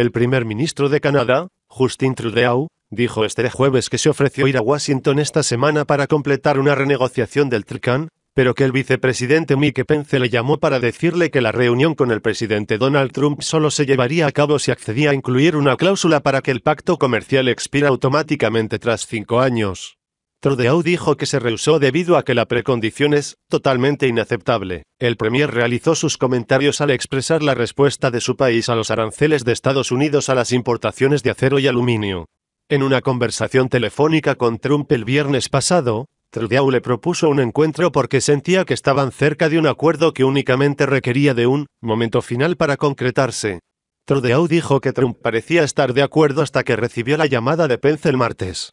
El primer ministro de Canadá, Justin Trudeau, dijo este jueves que se ofreció ir a Washington esta semana para completar una renegociación del Trican, pero que el vicepresidente Mike Pence le llamó para decirle que la reunión con el presidente Donald Trump solo se llevaría a cabo si accedía a incluir una cláusula para que el pacto comercial expira automáticamente tras cinco años. Trudeau dijo que se rehusó debido a que la precondición es totalmente inaceptable. El premier realizó sus comentarios al expresar la respuesta de su país a los aranceles de Estados Unidos a las importaciones de acero y aluminio. En una conversación telefónica con Trump el viernes pasado, Trudeau le propuso un encuentro porque sentía que estaban cerca de un acuerdo que únicamente requería de un momento final para concretarse. Trudeau dijo que Trump parecía estar de acuerdo hasta que recibió la llamada de Pence el martes.